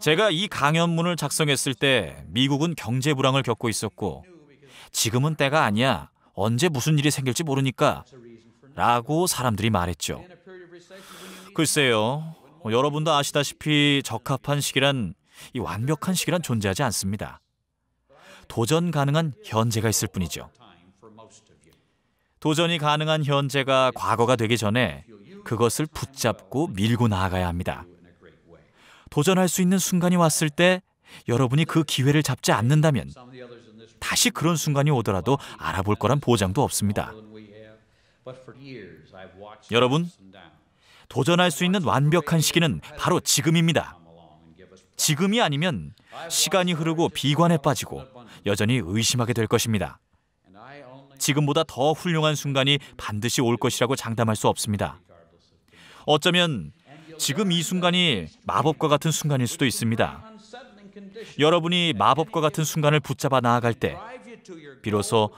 제가 이 강연문을 작성했을 때 미국은 경제 불황을 겪고 있었고 지금은 때가 아니야. 언제 무슨 일이 생길지 모르니까 라고 사람들이 말했죠. 글쎄요. 뭐 여러분도 아시다시피 적합한 시기란 이 완벽한 시기란 존재하지 않습니다. 도전 가능한 현재가 있을 뿐이죠. 도전이 가능한 현재가 과거가 되기 전에 그것을 붙잡고 밀고 나아가야 합니다. 도전할 수 있는 순간이 왔을 때 여러분이 그 기회를 잡지 않는다면 다시 그런 순간이 오더라도 알아볼 거란 보장도 없습니다. 여러분, 도전할 수 있는 완벽한 시기는 바로 지금입니다. 지금이 아니면 시간이 흐르고 비관에 빠지고 여전히 의심하게 될 것입니다. 지금보다 더 훌륭한 순간이 반드시 올 것이라고 장담할 수 없습니다. 어쩌면 지금 이 순간이 마법과 같은 순간일 수도 있습니다. 여러분이 마법과 같은 순간을 붙잡아 나아갈 때 비로소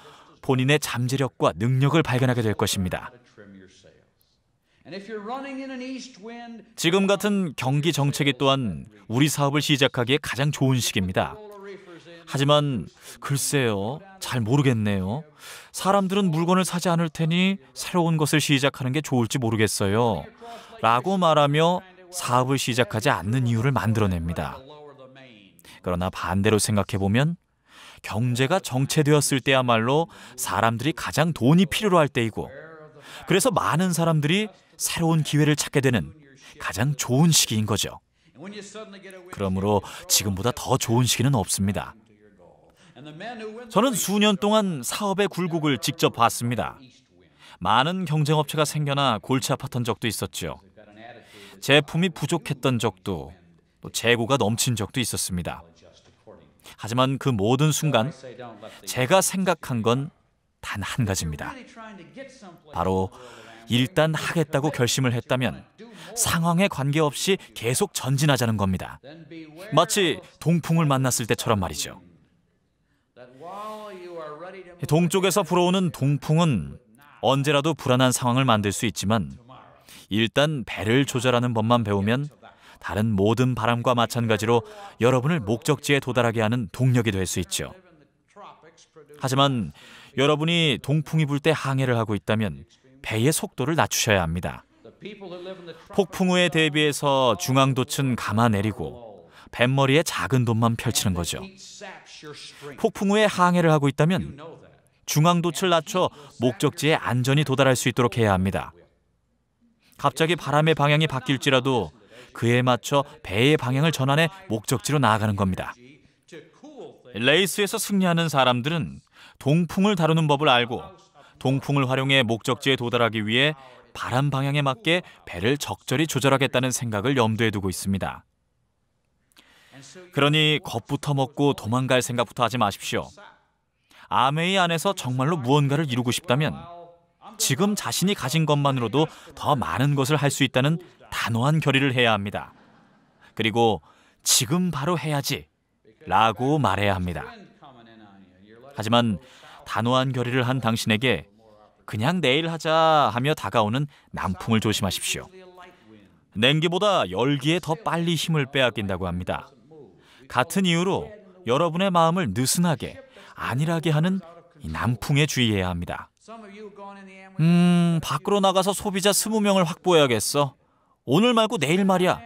본인의 잠재력과 능력을 발견하게 될 것입니다. 지금 같은 경기 정체기 또한 우리 사업을 시작하기에 가장 좋은 시기입니다. 하지만 글쎄요, 잘 모르겠네요. 사람들은 물건을 사지 않을 테니 새로운 것을 시작하는 게 좋을지 모르겠어요. 라고 말하며 사업을 시작하지 않는 이유를 만들어냅니다. 그러나 반대로 생각해보면 경제가 정체되었을 때야말로 사람들이 가장 돈이 필요로 할 때이고 그래서 많은 사람들이 새로운 기회를 찾게 되는 가장 좋은 시기인 거죠. 그러므로 지금보다 더 좋은 시기는 없습니다. 저는 수년 동안 사업의 굴곡을 직접 봤습니다. 많은 경쟁업체가 생겨나 골치 아팠던 적도 있었죠. 제품이 부족했던 적도 또 재고가 넘친 적도 있었습니다. 하지만 그 모든 순간 제가 생각한 건 단 한 가지입니다. 바로 일단 하겠다고 결심을 했다면 상황에 관계없이 계속 전진하자는 겁니다. 마치 동풍을 만났을 때처럼 말이죠. 동쪽에서 불어오는 동풍은 언제라도 불안한 상황을 만들 수 있지만 일단 배를 조절하는 법만 배우면 다른 모든 바람과 마찬가지로 여러분을 목적지에 도달하게 하는 동력이 될 수 있죠. 하지만 여러분이 동풍이 불 때 항해를 하고 있다면 배의 속도를 낮추셔야 합니다. 폭풍우에 대비해서 중앙도층 감아내리고 뱃머리에 작은 돈만 펼치는 거죠. 폭풍우에 항해를 하고 있다면 중앙도치 낮춰 목적지에 안전히 도달할 수 있도록 해야 합니다. 갑자기 바람의 방향이 바뀔지라도 그에 맞춰 배의 방향을 전환해 목적지로 나아가는 겁니다. 레이스에서 승리하는 사람들은 동풍을 다루는 법을 알고 동풍을 활용해 목적지에 도달하기 위해 바람 방향에 맞게 배를 적절히 조절하겠다는 생각을 염두에 두고 있습니다. 그러니 겁부터 먹고 도망갈 생각부터 하지 마십시오. 아메이 안에서 정말로 무언가를 이루고 싶다면 지금 자신이 가진 것만으로도 더 많은 것을 할 수 있다는 단호한 결의를 해야 합니다. 그리고 지금 바로 해야지 라고 말해야 합니다. 하지만 단호한 결의를 한 당신에게 그냥 내일 하자 하며 다가오는 남풍을 조심하십시오. 냉기보다 열기에 더 빨리 힘을 빼앗긴다고 합니다. 같은 이유로 여러분의 마음을 느슨하게, 안일하게 하는 이 남풍에 주의해야 합니다. 음, 밖으로 나가서 소비자 20명을 확보해야겠어. 오늘 말고 내일 말이야.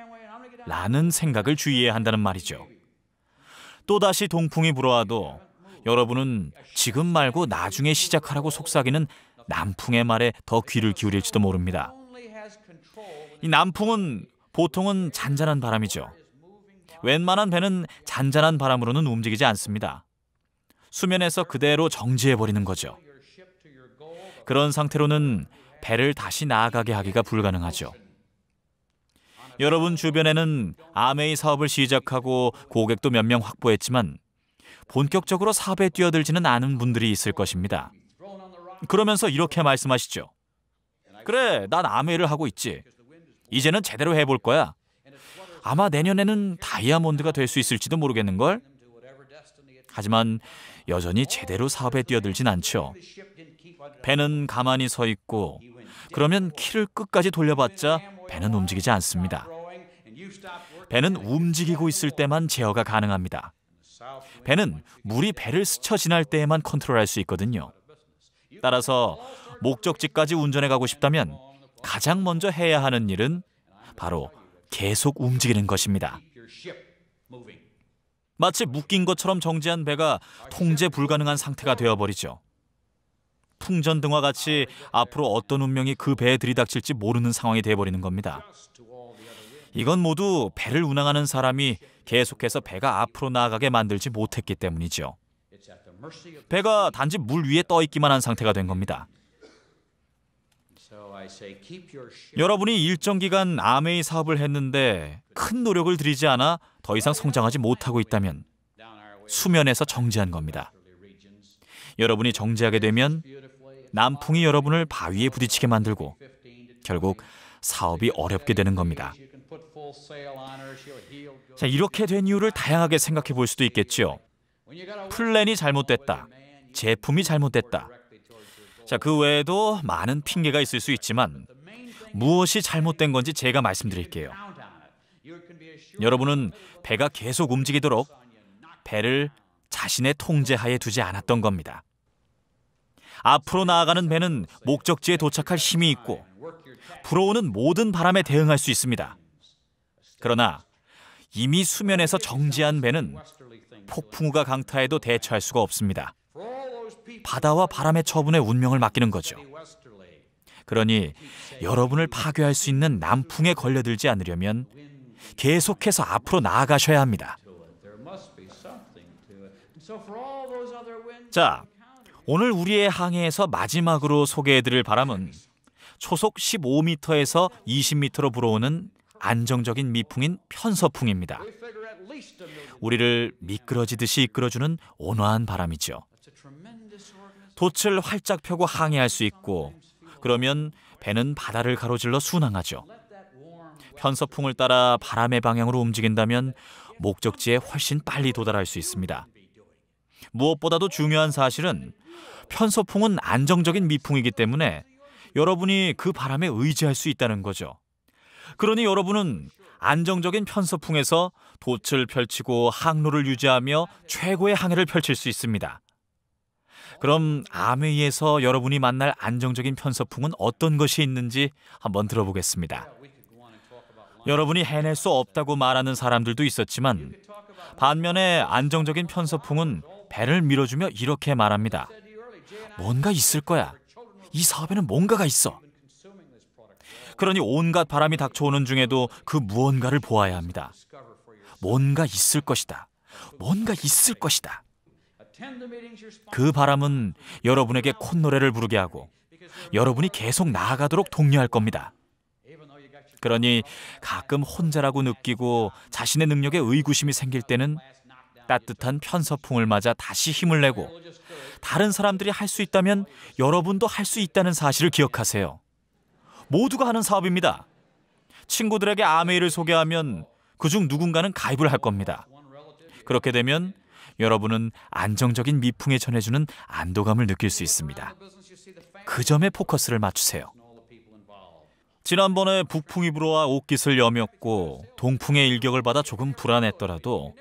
라는 생각을 주의해야 한다는 말이죠. 또다시 동풍이 불어와도 여러분은 지금 말고 나중에 시작하라고 속삭이는 남풍의 말에 더 귀를 기울일지도 모릅니다. 이 남풍은 보통은 잔잔한 바람이죠. 웬만한 배는 잔잔한 바람으로는 움직이지 않습니다. 수면에서 그대로 정지해버리는 거죠. 그런 상태로는 배를 다시 나아가게 하기가 불가능하죠. 여러분 주변에는 아메이 사업을 시작하고 고객도 몇 명 확보했지만 본격적으로 사업에 뛰어들지는 않은 분들이 있을 것입니다. 그러면서 이렇게 말씀하시죠. 그래, 난 아메이를 하고 있지. 이제는 제대로 해볼 거야. 아마 내년에는 다이아몬드가 될 수 있을지도 모르겠는걸? 하지만 여전히 제대로 사업에 뛰어들진 않죠. 배는 가만히 서 있고 그러면 키를 끝까지 돌려봤자 배는 움직이지 않습니다. 배는 움직이고 있을 때만 제어가 가능합니다. 배는 물이 배를 스쳐 지날 때에만 컨트롤할 수 있거든요. 따라서 목적지까지 운전해 가고 싶다면 가장 먼저 해야 하는 일은 바로 계속 움직이는 것입니다. 마치 묶인 것처럼 정지한 배가 통제 불가능한 상태가 되어버리죠. 풍전등화 같이 앞으로 어떤 운명이 그 배에 들이닥칠지 모르는 상황이 돼버리는 겁니다. 이건 모두 배를 운항하는 사람이 계속해서 배가 앞으로 나아가게 만들지 못했기 때문이죠. 배가 단지 물 위에 떠 있기만 한 상태가 된 겁니다. 여러분이 일정 기간 아메이 사업을 했는데 큰 노력을 들이지 않아 더 이상 성장하지 못하고 있다면 수면에서 정지한 겁니다. 여러분이 정지하게 되면 남풍이 여러분을 바위에 부딪히게 만들고 결국 사업이 어렵게 되는 겁니다. 자, 이렇게 된 이유를 다양하게 생각해 볼 수도 있겠죠. 플랜이 잘못됐다. 제품이 잘못됐다. 자, 그 외에도 많은 핑계가 있을 수 있지만 무엇이 잘못된 건지 제가 말씀드릴게요. 여러분은 배가 계속 움직이도록 배를 자신의 통제하에 두지 않았던 겁니다. 앞으로 나아가는 배는 목적지에 도착할 힘이 있고 불어오는 모든 바람에 대응할 수 있습니다. 그러나 이미 수면에서 정지한 배는 폭풍우가 강타해도 대처할 수가 없습니다. 바다와 바람의 처분에 운명을 맡기는 거죠. 그러니 여러분을 파괴할 수 있는 남풍에 걸려들지 않으려면 계속해서 앞으로 나아가셔야 합니다. 자, 오늘 우리의 항해에서 마지막으로 소개해드릴 바람은 초속 15m에서 20m로 불어오는 안정적인 미풍인 편서풍입니다. 우리를 미끄러지듯이 이끌어주는 온화한 바람이죠. 돛을 활짝 펴고 항해할 수 있고 그러면 배는 바다를 가로질러 순항하죠. 편서풍을 따라 바람의 방향으로 움직인다면 목적지에 훨씬 빨리 도달할 수 있습니다. 무엇보다도 중요한 사실은 편서풍은 안정적인 미풍이기 때문에 여러분이 그 바람에 의지할 수 있다는 거죠. 그러니 여러분은 안정적인 편서풍에서 돛을 펼치고 항로를 유지하며 최고의 항해를 펼칠 수 있습니다. 그럼 아메이에서 여러분이 만날 안정적인 편서풍은 어떤 것이 있는지 한번 들어보겠습니다. 여러분이 해낼 수 없다고 말하는 사람들도 있었지만 반면에 안정적인 편서풍은 배를 밀어주며 이렇게 말합니다. 뭔가 있을 거야. 이 사업에는 뭔가가 있어. 그러니 온갖 바람이 닥쳐오는 중에도 그 무언가를 보아야 합니다. 뭔가 있을 것이다. 뭔가 있을 것이다. 그 바람은 여러분에게 콧노래를 부르게 하고 여러분이 계속 나아가도록 독려할 겁니다. 그러니 가끔 혼자라고 느끼고 자신의 능력에 의구심이 생길 때는 따뜻한 편서풍을 맞아 다시 힘을 내고 다른 사람들이 할 수 있다면 여러분도 할 수 있다는 사실을 기억하세요. 모두가 하는 사업입니다. 친구들에게 아메이를 소개하면 그 중 누군가는 가입을 할 겁니다. 그렇게 되면 여러분은 안정적인 미풍에 전해주는 안도감을 느낄 수 있습니다. 그 점에 포커스를 맞추세요. 지난번에 북풍이 불어와 옷깃을 여몄고 동풍의 일격을 받아 조금 불안했더라도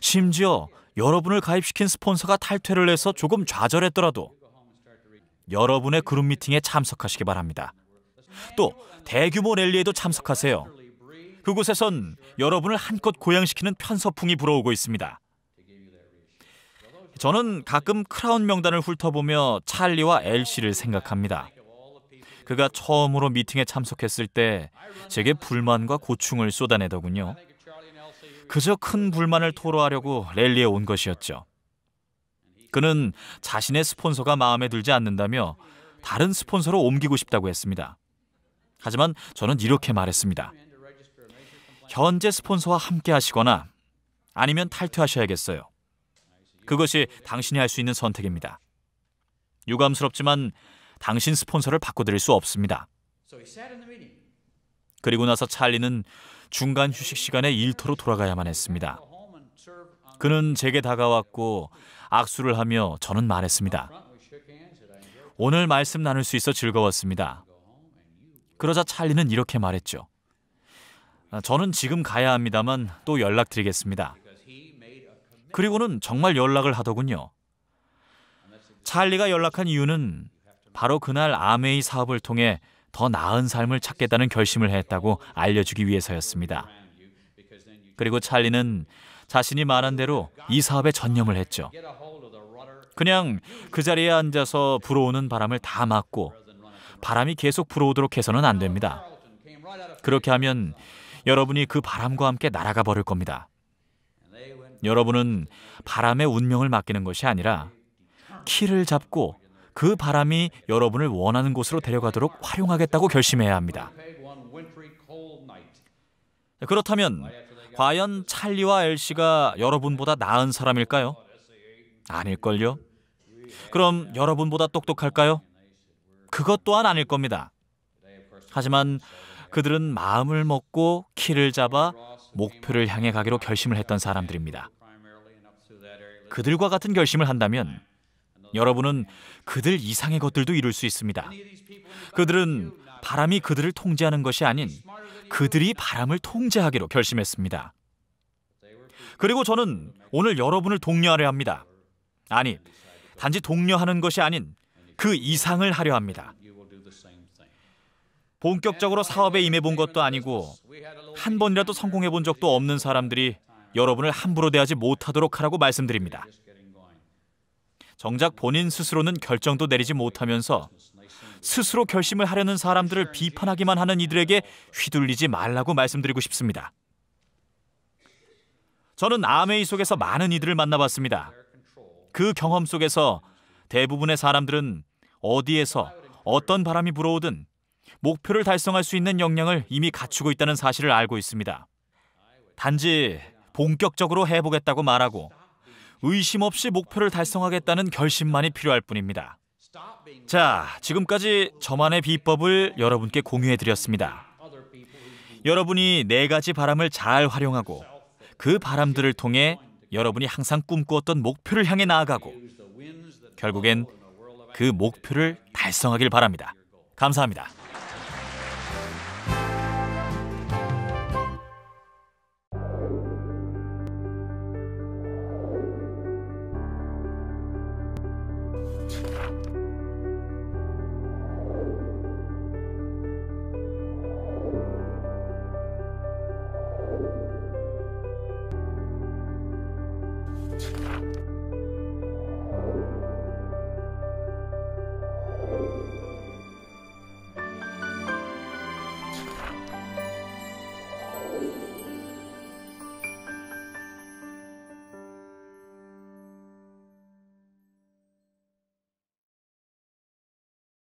심지어 여러분을 가입시킨 스폰서가 탈퇴를 해서 조금 좌절했더라도 여러분의 그룹 미팅에 참석하시기 바랍니다. 또 대규모 랠리에도 참석하세요. 그곳에선 여러분을 한껏 고양시키는 편서풍이 불어오고 있습니다. 저는 가끔 크라운 명단을 훑어보며 찰리와 엘시를 생각합니다. 그가 처음으로 미팅에 참석했을 때 제게 불만과 고충을 쏟아내더군요. 그저 큰 불만을 토로하려고 랠리에 온 것이었죠. 그는 자신의 스폰서가 마음에 들지 않는다며 다른 스폰서로 옮기고 싶다고 했습니다. 하지만 저는 이렇게 말했습니다. 현재 스폰서와 함께 하시거나 아니면 탈퇴하셔야겠어요. 그것이 당신이 할 수 있는 선택입니다. 유감스럽지만 당신 스폰서를 바꿔드릴 수 없습니다. 그리고 나서 찰리는 중간 휴식 시간에 일터로 돌아가야만 했습니다. 그는 제게 다가왔고 악수를 하며 저는 말했습니다. 오늘 말씀 나눌 수 있어 즐거웠습니다. 그러자 찰리는 이렇게 말했죠. 아, 저는 지금 가야 합니다만 또 연락드리겠습니다. 그리고는 정말 연락을 하더군요. 찰리가 연락한 이유는 바로 그날 아메이 사업을 통해 더 나은 삶을 찾겠다는 결심을 했다고 알려주기 위해서였습니다. 그리고 찰리는 자신이 말한 대로 이 사업에 전념을 했죠. 그냥 그 자리에 앉아서 불어오는 바람을 다 막고 바람이 계속 불어오도록 해서는 안 됩니다. 그렇게 하면 여러분이 그 바람과 함께 날아가 버릴 겁니다. 여러분은 바람의 운명을 맡기는 것이 아니라 키를 잡고 그 바람이 여러분을 원하는 곳으로 데려가도록 활용하겠다고 결심해야 합니다. 네, 그렇다면 과연 찰리와 엘씨가 여러분보다 나은 사람일까요? 아닐걸요? 그럼 여러분보다 똑똑할까요? 그것 또한 아닐 겁니다. 하지만 그들은 마음을 먹고 키를 잡아 목표를 향해 가기로 결심을 했던 사람들입니다. 그들과 같은 결심을 한다면 여러분은 그들 이상의 것들도 이룰 수 있습니다. 그들은 바람이 그들을 통제하는 것이 아닌 그들이 바람을 통제하기로 결심했습니다. 그리고 저는 오늘 여러분을 독려하려 합니다. 아니, 단지 독려하는 것이 아닌 그 이상을 하려 합니다. 본격적으로 사업에 임해본 것도 아니고 한 번이라도 성공해본 적도 없는 사람들이 여러분을 함부로 대하지 못하도록 하라고 말씀드립니다. 정작 본인 스스로는 결정도 내리지 못하면서 스스로 결심을 하려는 사람들을 비판하기만 하는 이들에게 휘둘리지 말라고 말씀드리고 싶습니다. 저는 아메이 속에서 많은 이들을 만나봤습니다. 그 경험 속에서 대부분의 사람들은 어디에서 어떤 바람이 불어오든 목표를 달성할 수 있는 역량을 이미 갖추고 있다는 사실을 알고 있습니다. 단지 본격적으로 해보겠다고 말하고 의심 없이 목표를 달성하겠다는 결심만이 필요할 뿐입니다. 자, 지금까지 저만의 비법을 여러분께 공유해 드렸습니다. 여러분이 네 가지 바람을 잘 활용하고 그 바람들을 통해 여러분이 항상 꿈꾸었던 목표를 향해 나아가고 결국엔 그 목표를 달성하길 바랍니다. 감사합니다.